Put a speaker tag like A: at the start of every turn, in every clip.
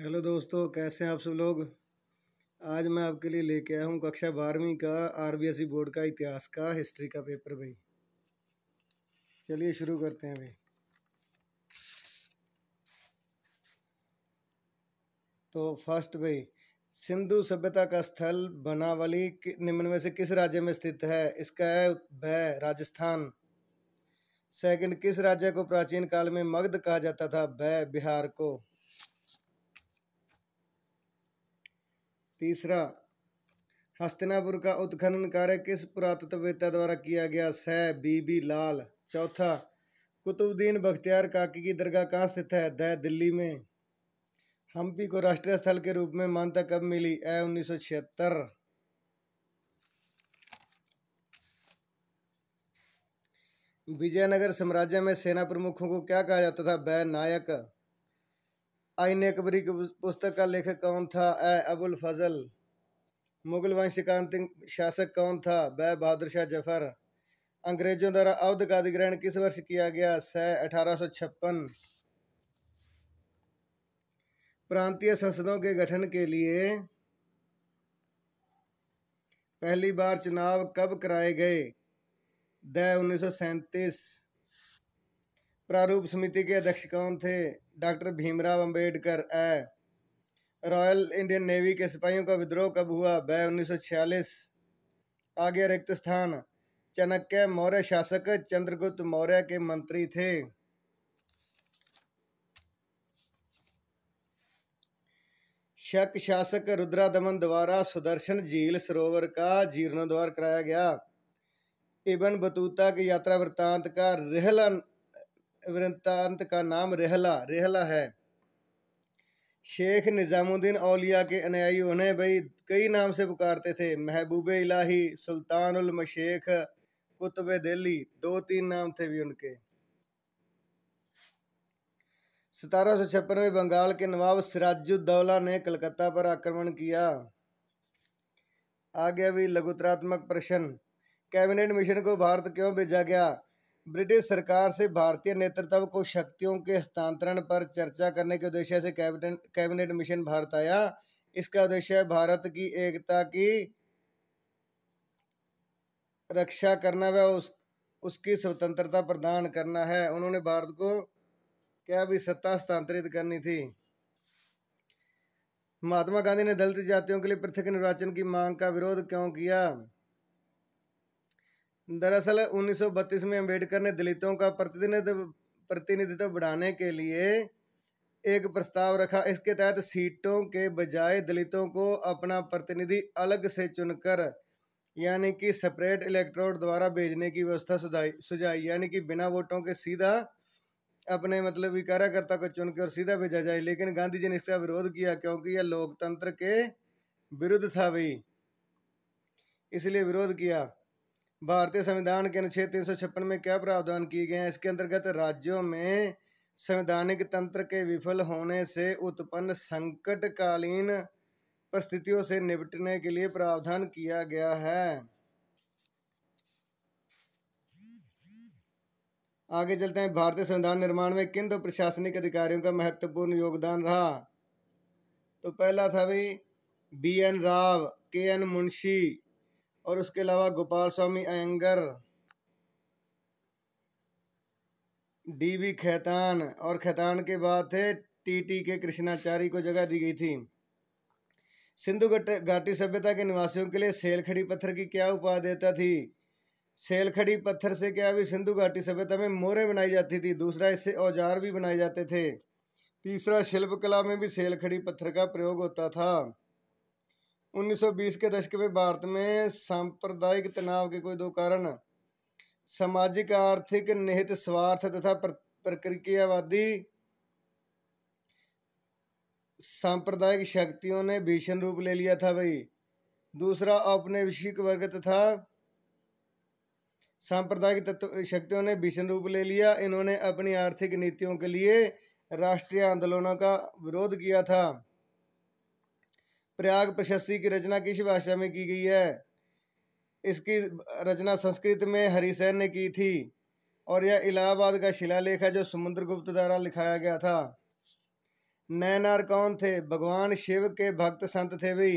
A: hello दोस्तों कैसे हैं आप सब लोग आज मैं आपके लिए लेके आया हूँ कक्षा बारहवीं का आरबीएसई बोर्ड का इतिहास का हिस्ट्री का पेपर भाई चलिए शुरू करते हैं भाई तो फर्स्ट भाई सिंधु सभ्यता का स्थल बनावली निम्न में से किस राज्य में स्थित है इसका है वह राजस्थान सेकंड किस राज्य को प्राचीन काल में मगध कहा जाता था वह बिहार को तीसरा हस्तिनापुर का उत्खनन कार्य किस पुरातत्ववेत्ता द्वारा किया गया सह बीबी लाल चौथा कुतुबुद्दीन बख्तियार काकी की दरगाह कहाँ स्थित है द दिल्ली में हम्पी को राष्ट्रीय स्थल के रूप में मान्यता कब मिली ए उन्नीस सौ छिहत्तर विजयनगर साम्राज्य में सेना प्रमुखों को क्या कहा जाता था बै नायक आईने अकबरी की पुस्तक का लेखक कौन था ए अबुल फजल मुगल वंश का अंतिम शासक कौन था बै बहादुर शाह जफर अंग्रेजों द्वारा अवध का अधिग्रहण किस वर्ष किया गया स अठारह सौ छप्पन प्रांतीय संसदों के गठन के लिए पहली बार चुनाव कब कराए गए द उन्नीस सौ सैंतीस प्रारूप समिति के अध्यक्ष कौन थे डॉक्टर भीमराव अंबेडकर ए रॉयल इंडियन नेवी के सिपाहियों का विद्रोह कब हुआ ब उन्नीस आगे रिक्त स्थान चाणक्य मौर्य शासक चंद्रगुप्त मौर्य के मंत्री थे शक शासक रुद्रा दमन द्वारा सुदर्शन झील सरोवर का जीर्णोद्वार कराया गया इबन बतूता की यात्रा वृत्तांत का रिहलन वृत्तांत का नाम रेहला रेहला है शेख निज़ामुद्दीन औलिया के अनुयायी उन्हें भाई कई नाम से पुकारते थे महबूब इलाही सुल्तानमशेख कुतुब दिल्ली दो तीन नाम थे भी उनके सतारह सौ छप्पन में बंगाल के नवाब सिराजुद्दौला ने कलकत्ता पर आक्रमण किया आगे भी लघुतरात्मक प्रश्न कैबिनेट मिशन को भारत क्यों भेजा गया ब्रिटिश सरकार से भारतीय नेतृत्व को शक्तियों के हस्तांतरण पर चर्चा करने के उद्देश्य से कैबिनेट कैबिनेट मिशन भारत आया इसका उद्देश्य भारत की एकता की रक्षा करना व उस उसकी स्वतंत्रता प्रदान करना है उन्होंने भारत को क्या भी सत्ता हस्तांतरित करनी थी महात्मा गांधी ने दलित जातियों के लिए पृथक निर्वाचन की मांग का विरोध क्यों किया दरअसल 1932 में अंबेडकर ने दलितों का प्रतिनिधित्व प्रतिनिधित्व बढ़ाने के लिए एक प्रस्ताव रखा इसके तहत सीटों के बजाय दलितों को अपना प्रतिनिधि अलग से चुनकर यानी कि सेपरेट इलेक्ट्रोड द्वारा भेजने की व्यवस्था सुझाई सुझाई यानी कि बिना वोटों के सीधा अपने मतलब कार्यकर्ता को चुनकर और सीधा भेजा जाए लेकिन गांधी जी ने इसका विरोध किया क्योंकि यह लोकतंत्र के विरुद्ध था भाई इसलिए विरोध किया भारतीय संविधान के अनुच्छेद तीन सौ छप्पन में क्या प्रावधान किए गए हैं इसके अंतर्गत राज्यों में संवैधानिक तंत्र के विफल होने से उत्पन्न संकटकालीन परिस्थितियों से निपटने के लिए प्रावधान किया गया है आगे चलते हैं भारतीय संविधान निर्माण में किन दो प्रशासनिक अधिकारियों का महत्वपूर्ण योगदान रहा तो पहला था भाई बी एन राव के एन मुंशी और उसके अलावा Gopalaswami Ayyangar D B Khaitan और खैतान के बाद थे टी टी के कृष्णाचारी को जगह दी गई थी सिंधु घाटी सभ्यता के निवासियों के लिए सेलखड़ी पत्थर की क्या उपाय देता थी सेलखड़ी पत्थर से क्या अभी सिंधु घाटी सभ्यता में मोरे बनाई जाती थी दूसरा इससे औजार भी बनाए जाते थे तीसरा शिल्पकला में भी सेलखड़ी पत्थर का प्रयोग होता था 1920 के दशक में भारत में सांप्रदायिक तनाव के कोई दो कारण सामाजिक आर्थिक निहित स्वार्थ तथा प्रक्रियावादी सांप्रदायिक शक्तियों ने भीषण रूप ले लिया था भाई दूसरा औपनिवेशिक वर्ग तथा सांप्रदायिक तत्व शक्तियों ने भीषण रूप ले लिया इन्होंने अपनी आर्थिक नीतियों के लिए राष्ट्रीय आंदोलनों का विरोध किया था प्रयाग प्रशस्ति की रचना किस भाषा में की गई है इसकी रचना संस्कृत में हरिसेन ने की थी और यह इलाहाबाद का शिलालेख है जो समुद्रगुप्त द्वारा लिखाया गया था नैनार कौन थे भगवान शिव के भक्त संत थे भी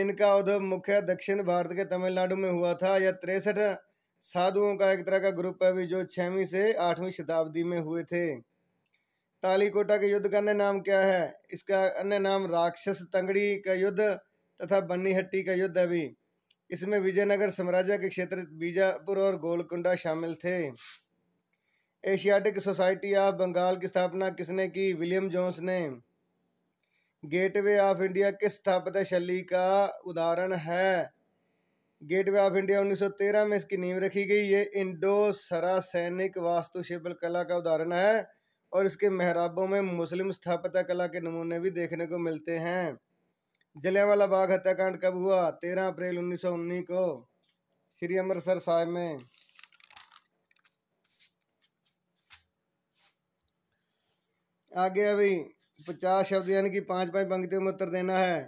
A: इनका उद्भव मुख्य दक्षिण भारत के तमिलनाडु में हुआ था यह तिरसठ साधुओं का एक तरह का ग्रुप है भी जो छवीं से आठवीं शताब्दी में हुए थे तालीकोटा के युद्ध का अन्य नाम क्या है इसका अन्य नाम राक्षस तंगड़ी का युद्ध तथा बन्नीहट्टी का युद्ध है भी इसमें विजयनगर साम्राज्य के क्षेत्र बीजापुर और गोलकुंडा शामिल थे एशियाटिक सोसाइटी ऑफ बंगाल की स्थापना किसने की विलियम जोन्स ने गेटवे ऑफ इंडिया किस स्थापत्य शैली का उदाहरण है गेटवे ऑफ इंडिया 1913 में इसकी नींव रखी गई ये इंडो सरासैनिक वास्तुशिल्प कला का उदाहरण है और इसके मेहराबों में मुस्लिम स्थापत्य कला के नमूने भी देखने को मिलते हैं जलियावाला बाग हत्याकांड कब हुआ तेरह अप्रैल उन्नीस सौ उन्नीस को श्री अमृतसर साहिब में आगे अभी पचास शब्द यानी कि पांच पांच पंक्तियों में उत्तर देना है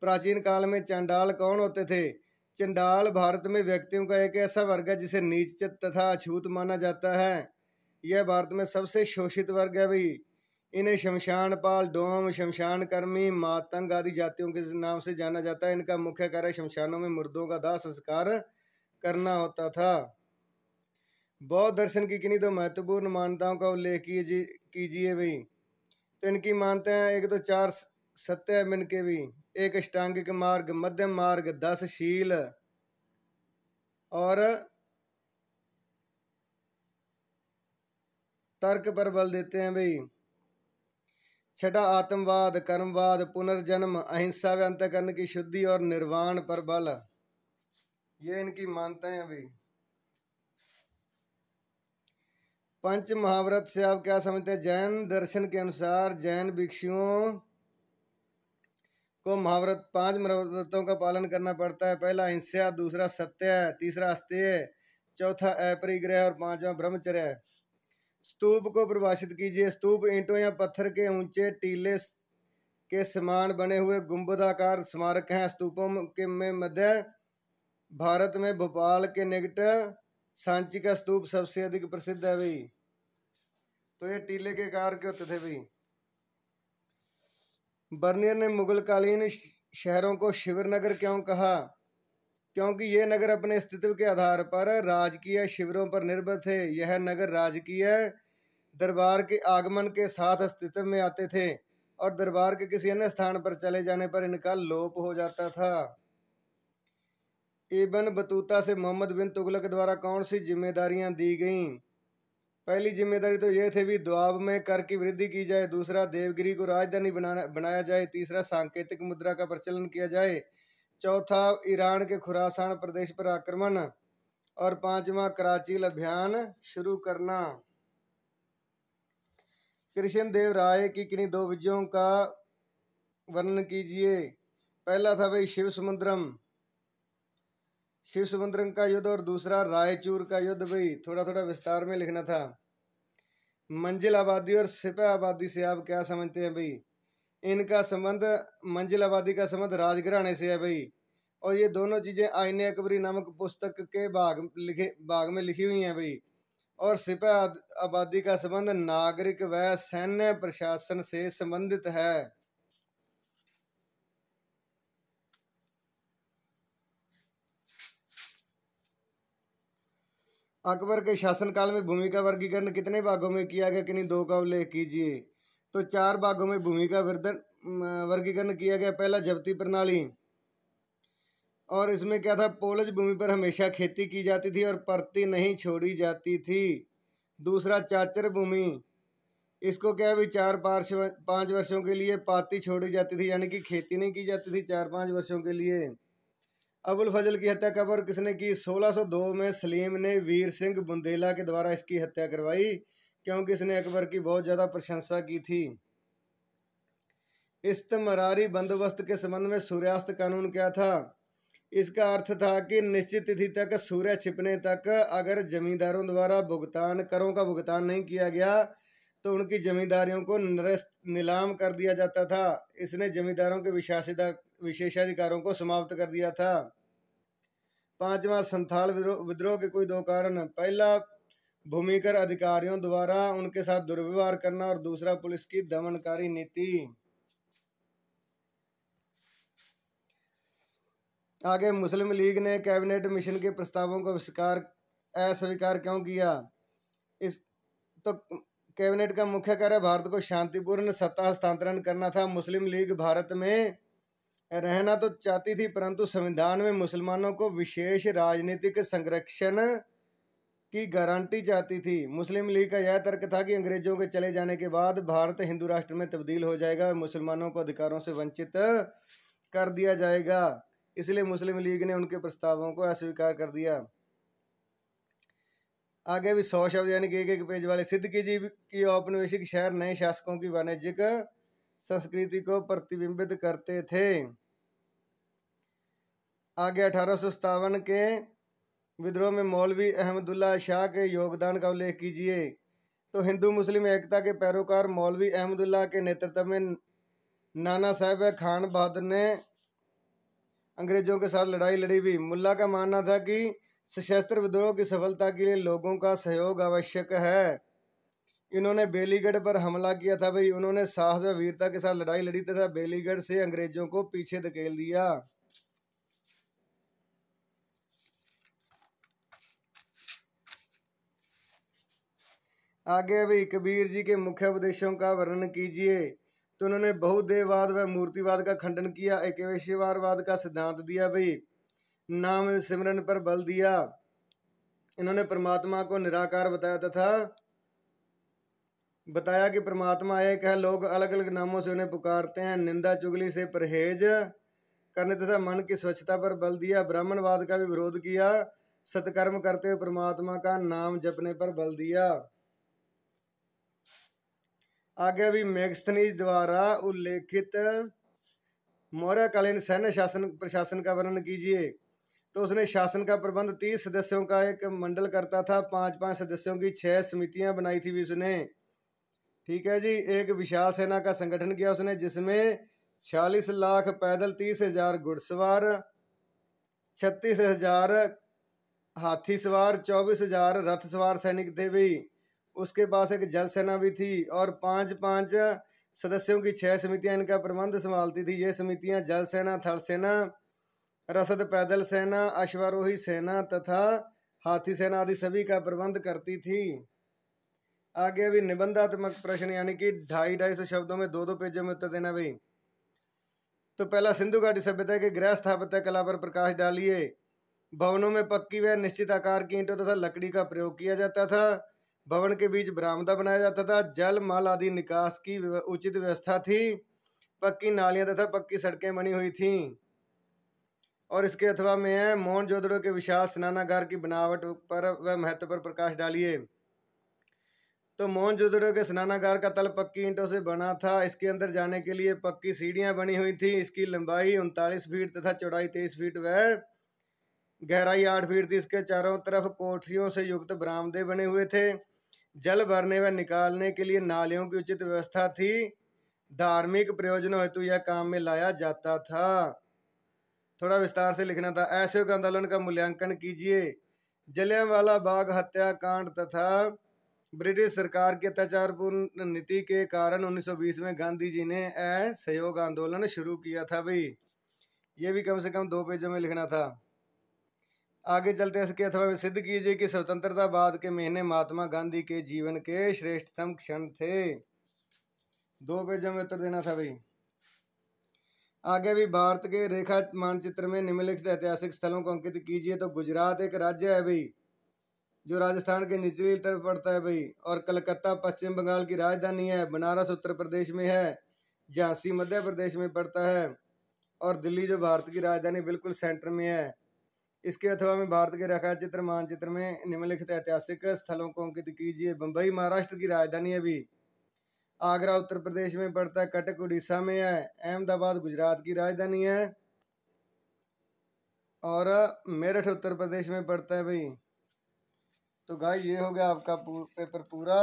A: प्राचीन काल में चंडाल कौन होते थे चंडाल भारत में व्यक्तियों का एक ऐसा वर्ग है जिसे नीच तथा अछूत माना जाता है यह भारत में सबसे शोषित वर्ग है भाई इन्हें शमशान पाल डोम शमशान कर्मी मातंग आदि जातियों के नाम से जाना जाता है इनका मुख्य कार्य शमशानों में मुर्दों का दाह संस्कार करना होता था बौद्ध दर्शन की किन्नी दो महत्वपूर्ण मान्यताओं का उल्लेख कीजिए भाई तो इनकी मानते हैं एक तो चार सत्य मिन के भी एक अष्टांगिक मार्ग मध्यम मार्ग दस शील और तर्क पर बल देते हैं भाई छठा आत्मवाद कर्मवाद पुनर्जन्म अहिंसा व अंतकरण की शुद्धि और निर्वाण पर बल ये इनकी है अभी पंच महाव्रत से आप क्या समझते हैं जैन दर्शन के अनुसार जैन भिक्षुओं को महाव्रत पांच महाव्रतों का पालन करना पड़ता है पहला अहिंसा दूसरा सत्य तीसरा अस्त्य चौथा अपरिग्रह और पांचवा ब्रह्मचर्य स्तूप को परिभाषित कीजिए स्तूप ईंटों या पत्थर के ऊंचे टीले के समान बने हुए गुंबदाकार स्मारक हैं स्तूपों के में मध्य भारत में भोपाल के निकट सांची का स्तूप सबसे अधिक प्रसिद्ध है भाई तो ये टीले के आकार के होते थे भाई बर्नियर ने मुगल कालीन शहरों को शिविर नगर क्यों कहा क्योंकि ये नगर अपने अस्तित्व के आधार पर राजकीय शिविरों पर निर्भर थे यह नगर राजकीय दरबार के आगमन के साथ अस्तित्व में आते थे और दरबार के किसी अन्य स्थान पर चले जाने पर इनका लोप हो जाता था इबन बतूता से मोहम्मद बिन तुगलक द्वारा कौन सी जिम्मेदारियां दी गईं पहली जिम्मेदारी तो ये थी भी दुआब में कर की वृद्धि की जाए दूसरा देवगिरी को राजधानी बनाना बनाया जाए तीसरा सांकेतिक मुद्रा का प्रचलन किया जाए चौथा ईरान के खुरासान प्रदेश पर आक्रमण और पांचवा कराची अभियान शुरू करना कृष्ण देव राय की किन्हीं दो विजयों का वर्णन कीजिए पहला था भाई शिव समुद्रम शिव समुद्रम का युद्ध और दूसरा रायचूर का युद्ध भाई थोड़ा थोड़ा विस्तार में लिखना था मंजिल आबादी और सिपा आबादी से आप क्या समझते हैं भाई इनका संबंध मंजिल आबादी का संबंध राजघराने से है भाई और ये दोनों चीज़ें आईने अकबरी नामक पुस्तक के भाग लिखे भाग में लिखी हुई हैं भाई और सिपह आबादी का संबंध नागरिक व सैन्य प्रशासन से संबंधित है अकबर के शासनकाल में भूमि का वर्गीकरण कितने भागों में किया गया किन्हीं दो का उल्लेख कीजिए तो चार भागों में भूमि का वर्गीकरण किया गया पहला जबती प्रणाली और इसमें क्या था पोलज भूमि पर हमेशा खेती की जाती थी और परती नहीं छोड़ी जाती थी दूसरा चाचर भूमि इसको क्या भी चार पार्श पाँच वर्षों के लिए पाती छोड़ी जाती थी यानी कि खेती नहीं की जाती थी चार पाँच वर्षों के लिए अबुल फजल की हत्या कब और किसने की 1602 में सलीम ने वीर सिंह बुंदेला के द्वारा इसकी हत्या करवाई क्योंकि इसने अकबर की बहुत ज़्यादा प्रशंसा की थी इस्तमरारी बंदोबस्त के संबंध में सूर्यास्त कानून क्या था इसका अर्थ था कि निश्चित तिथि तक सूर्य छिपने तक अगर जमींदारों द्वारा भुगतान करों का भुगतान नहीं किया गया तो उनकी जमींदारियों को निरस्त नीलाम कर दिया जाता था इसने जमींदारों के विशेषाधिकारों को समाप्त कर दिया था पांचवा संथाल विद्रोह के कोई दो कारण पहला भूमिकर अधिकारियों द्वारा उनके साथ दुर्व्यवहार करना और दूसरा पुलिस की दमनकारी नीति आगे मुस्लिम लीग ने कैबिनेट मिशन के प्रस्तावों को स्वीकार अस्वीकार क्यों किया इस तो कैबिनेट का मुख्य कार्य भारत को शांतिपूर्ण सत्ता हस्तांतरण करना था मुस्लिम लीग भारत में रहना तो चाहती थी परंतु संविधान में मुसलमानों को विशेष राजनीतिक संरक्षण की गारंटी चाहती थी मुस्लिम लीग का यह तर्क था कि अंग्रेजों के चले जाने के बाद भारत हिंदू राष्ट्र में तब्दील हो जाएगा और मुसलमानों को अधिकारों से वंचित कर दिया जाएगा इसलिए मुस्लिम लीग ने उनके प्रस्तावों को अस्वीकार कर दिया आगे भी सौ शब्द यानी कि एक एक पेज वाले सिद्ध की जी की औपनिवेशिक शहर नए शासकों की वाणिज्यिक संस्कृति को प्रतिबिंबित करते थे आगे अठारह के विद्रोह में मौलवी अहमदुल्ला शाह के योगदान का उल्लेख कीजिए तो हिंदू मुस्लिम एकता के पैरोकार मौलवी अहमदुल्ला के नेतृत्व में नाना साहेब खान बहादुर ने अंग्रेजों के साथ लड़ाई लड़ी भी मुल्ला का मानना था कि सशस्त्र विद्रोह की सफलता के लिए लोगों का सहयोग आवश्यक है इन्होंने बेलीगढ़ पर हमला किया था भाई उन्होंने साहस व वीरता के साथ लड़ाई लड़ी तथा बेलीगढ़ से अंग्रेजों को पीछे धकेल दिया आगे भी कबीर जी के मुख्य उपदेशों का वर्णन कीजिए तो उन्होंने बहुदेववाद व मूर्तिवाद का खंडन किया एकवेश्यवादवाद का सिद्धांत दिया भाई नाम सिमरन पर बल दिया इन्होंने परमात्मा को निराकार बताया तथा बताया कि परमात्मा एक है लोग अलग अलग नामों से उन्हें पुकारते हैं निंदा चुगली से परहेज करने तथा मन की स्वच्छता पर बल दिया ब्राह्मणवाद का भी विरोध किया सत्कर्म करते हुए परमात्मा का नाम जपने पर बल दिया आगे भी मैगस्थनीज द्वारा उल्लेखित मौर्यकालीन सैन्य शासन प्रशासन का वर्णन कीजिए तो उसने शासन का प्रबंध तीस सदस्यों का एक मंडल करता था पांच पांच सदस्यों की छह समितियां बनाई थी भी उसने ठीक है जी एक विशाल सेना का संगठन किया उसने जिसमें छियालीस लाख पैदल तीस हजार घुड़सवार छत्तीस हजार हाथी सवार चौबीस हजार रथ सवार सैनिक थे भी उसके पास एक जल सेना भी थी और पाँच पाँच सदस्यों की छह समितियां इनका प्रबंध संभालती थी ये समितियां जल सेना थल सेना रसद पैदल सेना अश्वारोही सेना तथा हाथी सेना आदि सभी का प्रबंध करती थी आगे अभी निबंधात्मक प्रश्न यानी कि ढाई ढाई सौ शब्दों में दो दो पेजों में उत्तर देना भाई तो पहला सिंधु घाटी सभ्यता के गृह स्थापत्य कला पर प्रकाश डालिए भवनों में पक्की व निश्चित आकार की ईंटों तथा लकड़ी का प्रयोग किया जाता था भवन के बीच बरामदा बनाया जाता था जल माल आदि निकास की उचित व्यवस्था थी पक्की नालियाँ तथा पक्की सड़कें बनी हुई थीं और इसके अथवा में है मोहन जोदड़ो के विशाल स्नानागार की बनावट पर व महत्व पर प्रकाश डालिए तो मोहन जोदड़ो के स्नानागार का तल पक्की ईंटों से बना था इसके अंदर जाने के लिए पक्की सीढ़ियाँ बनी हुई थी इसकी लंबाई उनतालीस फीट तथा चौड़ाई तेईस फीट व गहराई आठ फीट थी इसके चारों तरफ कोठरियों से युक्त बरामदे बने हुए थे जल भरने व निकालने के लिए नालियों की उचित व्यवस्था थी धार्मिक प्रयोजनों हेतु यह काम में लाया जाता था थोड़ा विस्तार से लिखना था ऐसे आंदोलन का मूल्यांकन कीजिए जलियांवाला बाग हत्याकांड तथा ब्रिटिश सरकार के अत्याचारपूर्ण नीति के कारण 1920 में गांधी जी ने असहयोग आंदोलन शुरू किया था भाई ये भी कम से कम दो पेजों में लिखना था आगे चलते इसके अथवा सिद्ध कीजिए कि स्वतंत्रता बाद के महीने महात्मा गांधी के जीवन के श्रेष्ठतम क्षण थे दो पेजों में उत्तर देना था भाई आगे भी भारत के रेखा मानचित्र में निम्नलिखित ऐतिहासिक स्थलों को अंकित कीजिए तो गुजरात एक राज्य है भाई जो राजस्थान के निचली तरफ पड़ता है भाई और कलकत्ता पश्चिम बंगाल की राजधानी है बनारस उत्तर प्रदेश में है झांसी मध्य प्रदेश में पड़ता है और दिल्ली जो भारत की राजधानी बिल्कुल सेंटर में है इसके अथवा में भारत के रेखा चित्र मानचित्र में निम्नलिखित ऐतिहासिक स्थलों को अंकित कीजिए बम्बई महाराष्ट्र की राजधानी है अभी आगरा उत्तर प्रदेश में पड़ता है कटक उड़ीसा में है अहमदाबाद गुजरात की राजधानी है और मेरठ उत्तर प्रदेश में पड़ता है भाई तो गाय ये हो गया आपका पेपर पूरा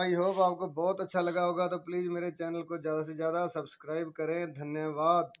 A: आई होप आपको बहुत अच्छा लगा होगा तो प्लीज़ मेरे चैनल को ज़्यादा से ज़्यादा सब्सक्राइब करें धन्यवाद